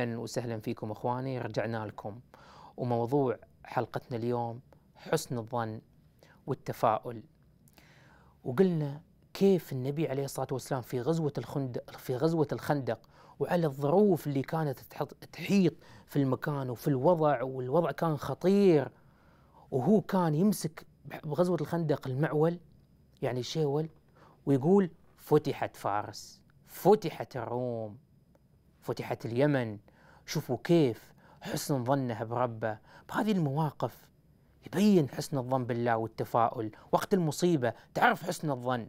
اهلا وسهلا فيكم اخواني رجعنا لكم وموضوع حلقتنا اليوم حسن الظن والتفاؤل وقلنا كيف النبي عليه الصلاه والسلام في غزوه الخندق في غزوه الخندق وعلى الظروف اللي كانت تحيط في المكان وفي الوضع والوضع كان خطير وهو كان يمسك بغزوه الخندق المعول يعني شيول ويقول فتحت فارس فتحت الروم فتحت اليمن شوفوا كيف حسن ظنه بربه بهذه المواقف يبين حسن الظن بالله والتفاؤل وقت المصيبة تعرف حسن الظن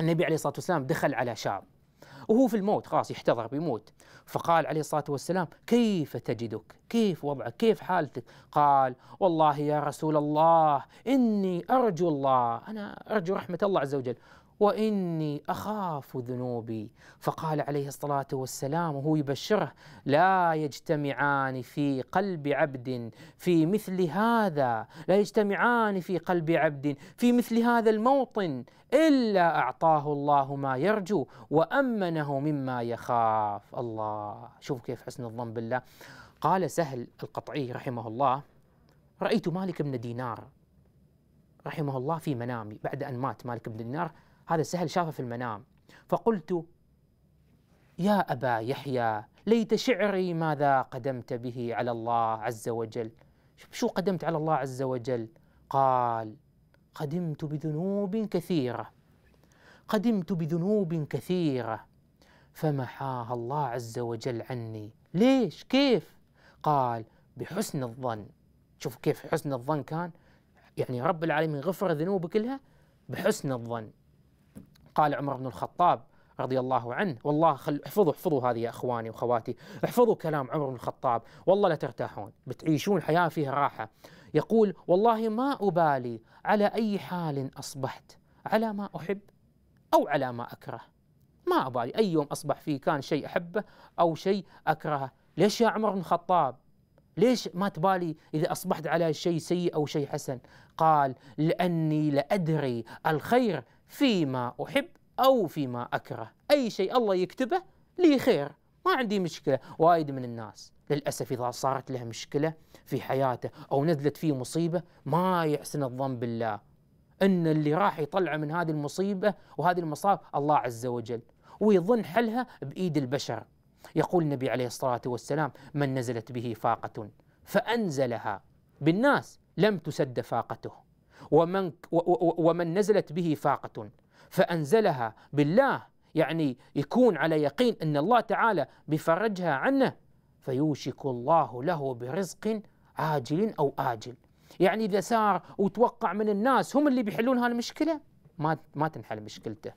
النبي عليه الصلاة والسلام دخل على شاب وهو في الموت خلاص يحتضر بيموت فقال عليه الصلاة والسلام كيف تجدك كيف وضعك كيف حالتك قال والله يا رسول الله إني أرجو الله أنا أرجو رحمة الله عز وجل واني اخاف ذنوبي فقال عليه الصلاه والسلام وهو يبشره لا يجتمعان في قلب عبد في مثل هذا لا يجتمعان في قلب عبد في مثل هذا الموطن الا اعطاه الله ما يرجو وامنه مما يخاف الله شوف كيف حسن الظن بالله قال سهل القطعي رحمه الله رايت مالك بن دينار رحمه الله في منامي بعد ان مات مالك بن دينار هذا السهل شافه في المنام فقلت يا أبا يحيى ليت شعري ماذا قدمت به على الله عز وجل شو قدمت على الله عز وجل قال قدمت بذنوب كثيرة قدمت بذنوب كثيرة فمحاها الله عز وجل عني ليش كيف قال بحسن الظن شوف كيف حسن الظن كان يعني رب العالمين غفر ذنوبك كلها بحسن الظن قال عمر بن الخطاب رضي الله عنه والله خل احفظوا احفظوا هذه يا اخواني واخواتي احفظوا كلام عمر بن الخطاب والله لا ترتاحون بتعيشون حياه فيها راحه يقول والله ما ابالي على اي حال اصبحت على ما احب او على ما اكره ما ابالي اي يوم اصبح فيه كان شيء احبه او شيء اكرهه ليش يا عمر بن الخطاب ليش ما تبالي إذا أصبحت على شيء سيء أو شيء حسن قال لأني لأدري الخير فيما أحب أو فيما أكره أي شيء الله يكتبه لي خير ما عندي مشكلة وايد من الناس للأسف إذا صارت له مشكلة في حياته أو نزلت فيه مصيبة ما يحسن الظن بالله أن اللي راح يطلعه من هذه المصيبة وهذه المصائب الله عز وجل ويظن حلها بإيد البشر يقول النبي عليه الصلاة والسلام من نزلت به فاقة فأنزلها بالناس لم تسد فاقته ومن, ومن نزلت به فاقة فأنزلها بالله يعني يكون على يقين أن الله تعالى بفرجها عنه فيوشك الله له برزق عاجل أو آجل يعني إذا سار وتوقع من الناس هم اللي بيحلون هالمشكلة ما ما تنحل مشكلته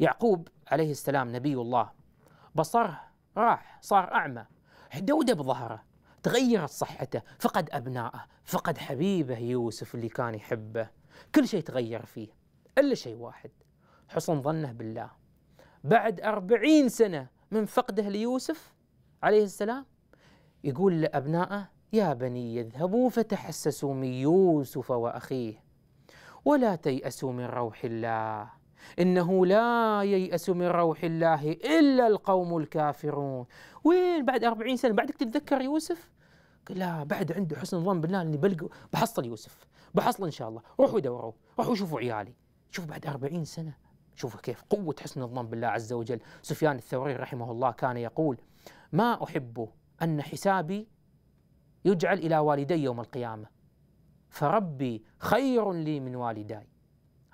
يعقوب عليه السلام نبي الله بصره راح صار أعمى حدودة بظهره تغيرت صحته فقد أبناءه فقد حبيبه يوسف اللي كان يحبه كل شيء تغير فيه إلا شيء واحد حسن ظنه بالله بعد أربعين سنة من فقده ليوسف عليه السلام يقول لأبنائه يا بني اذهبوا فتحسسوا من يوسف وأخيه ولا تيأسوا من روح الله إنه لا ييأس من روح الله إلا القوم الكافرون وين بعد أربعين سنة بعدك تتذكر يوسف لا بعد عنده حسن ظن بالله اني بلقى بحصل يوسف بحصله ان شاء الله روحوا دوروا روحوا شوفوا عيالي شوف بعد أربعين سنة شوفوا كيف قوة حسن الظن بالله عز وجل سفيان الثوري رحمه الله كان يقول ما أحب أن حسابي يجعل إلى والدي يوم القيامة فربي خير لي من والداي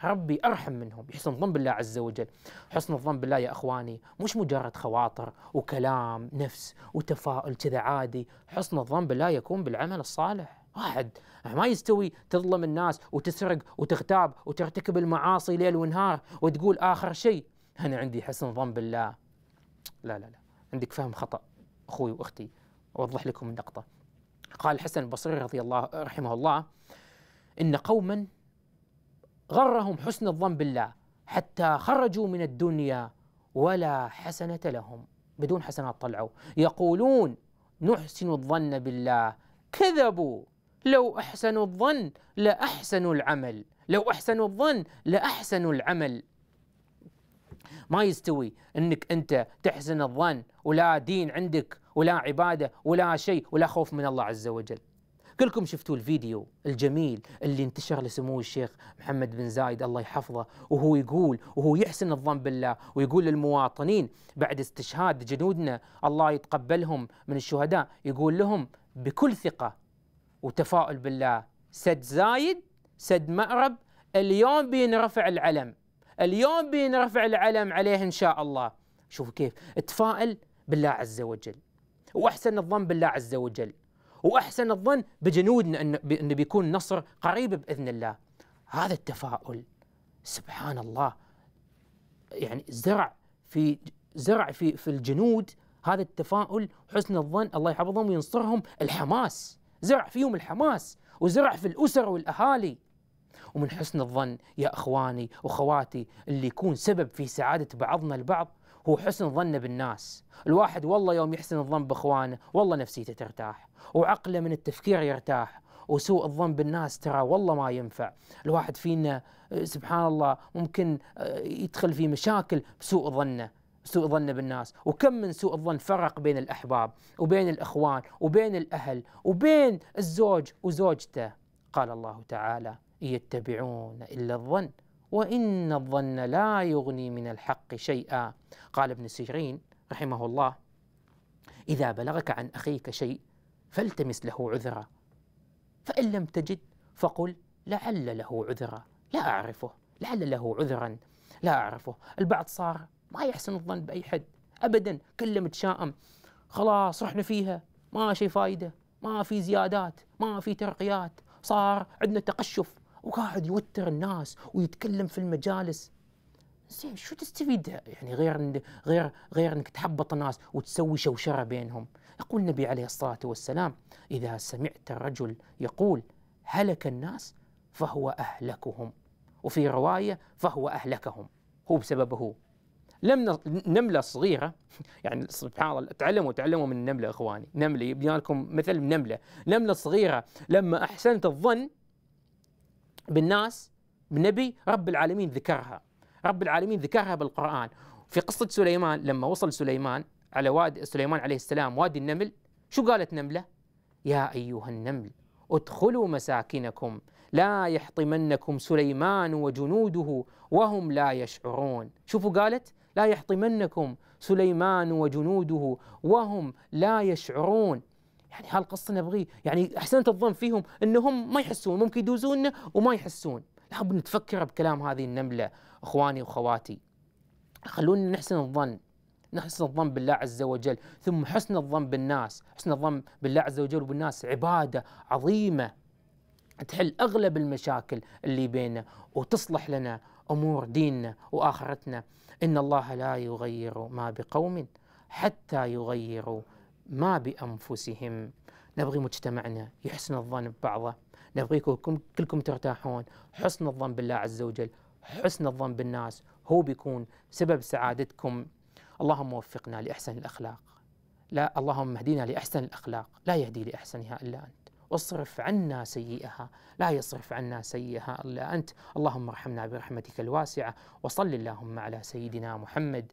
ربي ارحم منهم يحسن الظن بالله عز وجل حسن الظن بالله يا اخواني مش مجرد خواطر وكلام نفس وتفاؤل كذا عادي حسن الظن بالله يكون بالعمل الصالح واحد ما يستوي تظلم الناس وتسرق وتغتاب وترتكب المعاصي ليل ونهار وتقول اخر شيء انا عندي حسن ظن بالله لا لا لا عندك فهم خطا اخوي واختي اوضح لكم النقطه قال الحسن البصري رضي الله رحمه الله ان قوما غرهم حسن الظن بالله حتى خرجوا من الدنيا ولا حسنة لهم بدون حسنات طلعوا يقولون نحسن الظن بالله كذبوا لو أحسنوا الظن لأحسنوا العمل لو أحسنوا الظن لأحسنوا العمل ما يستوي أنك أنت تحسن الظن ولا دين عندك ولا عبادة ولا شيء ولا خوف من الله عز وجل كلكم شفتوا الفيديو الجميل اللي انتشر لسمو الشيخ محمد بن زايد الله يحفظه وهو يقول وهو يحسن الظن بالله ويقول للمواطنين بعد استشهاد جنودنا الله يتقبلهم من الشهداء يقول لهم بكل ثقة وتفاؤل بالله سد زايد سد مأرب اليوم بينرفع العلم اليوم بينرفع العلم عليه إن شاء الله شوفوا كيف تفائل بالله عز وجل واحسن الظن بالله عز وجل واحسن الظن بجنودنا انه بيكون نصر قريب باذن الله. هذا التفاؤل سبحان الله يعني زرع في زرع في في الجنود هذا التفاؤل حسن الظن الله يحفظهم وينصرهم الحماس زرع فيهم الحماس وزرع في الاسر والاهالي ومن حسن الظن يا اخواني واخواتي اللي يكون سبب في سعاده بعضنا البعض هو حسن ظنه بالناس الواحد والله يوم يحسن الظن بإخوانه والله نفسيته ترتاح وعقله من التفكير يرتاح وسوء الظن بالناس ترى والله ما ينفع الواحد فينا آه، سبحان الله ممكن آه، يدخل في مشاكل بسوء ظنه سوء ظن بالناس وكم من سوء الظن فرق بين الأحباب وبين الإخوان وبين الأهل وبين الزوج وزوجته قال الله تعالى يتبعون إلا الظن وإن الظن لا يغني من الحق شيئا قال ابن سيرين رحمه الله إذا بلغك عن أخيك شيء فالتمس له عذرا فإن لم تجد فقل لعل له عذرا لا أعرفه لعل له عذرا لا أعرفه البعض صار ما يحسن الظن بأي حد أبدا كله متشائم خلاص رحنا فيها ما شي فايدة ما في زيادات ما في ترقيات صار عندنا تقشف وقاعد يوتر الناس ويتكلم في المجالس زين شو تستفيد يعني غير غير غير انك تحبط الناس وتسوي شوشره بينهم يقول النبي عليه الصلاه والسلام اذا سمعت الرجل يقول هلك الناس فهو اهلكهم وفي روايه فهو اهلكهم هو بسببه لم نمله صغيره يعني سبحان الله تعلموا تعلموا من النمله اخواني نمله يبني لكم مثل نمله نمله صغيره لما احسنت الظن بالناس بنبي رب العالمين ذكرها رب العالمين ذكرها بالقرآن في قصة سليمان لما وصل سليمان على واد سليمان عليه السلام وادي النمل شو قالت نملة يا أيها النمل ادخلوا مساكنكم لا يحطمنكم سليمان وجنوده وهم لا يشعرون شوفوا قالت لا يحطمنكم سليمان وجنوده وهم لا يشعرون يعني هالقصة نبغيه يعني أحسنت الظن فيهم أنهم ما يحسون ممكن يدوزوننا وما يحسون لحب نتفكر بكلام هذه النملة أخواني وأخواتي خلونا نحسن الظن نحسن الظن بالله عز وجل ثم حسن الظن بالناس حسن الظن بالله عز وجل وبالناس عبادة عظيمة تحل أغلب المشاكل اللي بيننا وتصلح لنا أمور ديننا وآخرتنا إن الله لا يغير ما بقوم حتى يغيروا ما بأنفسهم نبغي مجتمعنا يحسن الظن ببعضه نبغيكم كلكم ترتاحون حسن الظن بالله عز وجل حسن الظن بالناس هو بيكون سبب سعادتكم اللهم وفقنا لأحسن الأخلاق لا اللهم اهدنا لأحسن الأخلاق لا يهدي لأحسنها إلا أنت واصرف عنا سيئها لا يصرف عنا سيئها إلا أنت اللهم ارحمنا برحمتك الواسعة وصل اللهم على سيدنا محمد